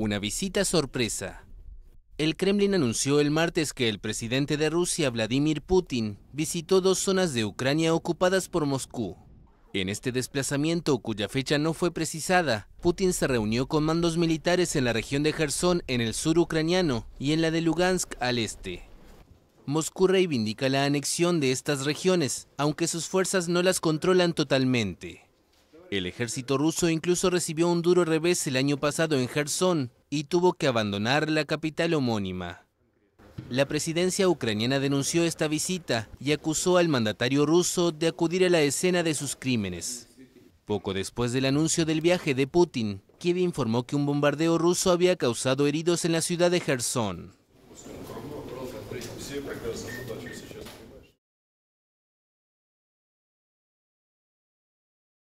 Una visita sorpresa. El Kremlin anunció el martes que el presidente de Rusia, Vladimir Putin, visitó dos zonas de Ucrania ocupadas por Moscú. En este desplazamiento, cuya fecha no fue precisada, Putin se reunió con mandos militares en la región de Gerson, en el sur ucraniano, y en la de Lugansk, al este. Moscú reivindica la anexión de estas regiones, aunque sus fuerzas no las controlan totalmente. El ejército ruso incluso recibió un duro revés el año pasado en Gerson y tuvo que abandonar la capital homónima. La presidencia ucraniana denunció esta visita y acusó al mandatario ruso de acudir a la escena de sus crímenes. Poco después del anuncio del viaje de Putin, Kiev informó que un bombardeo ruso había causado heridos en la ciudad de Gerson.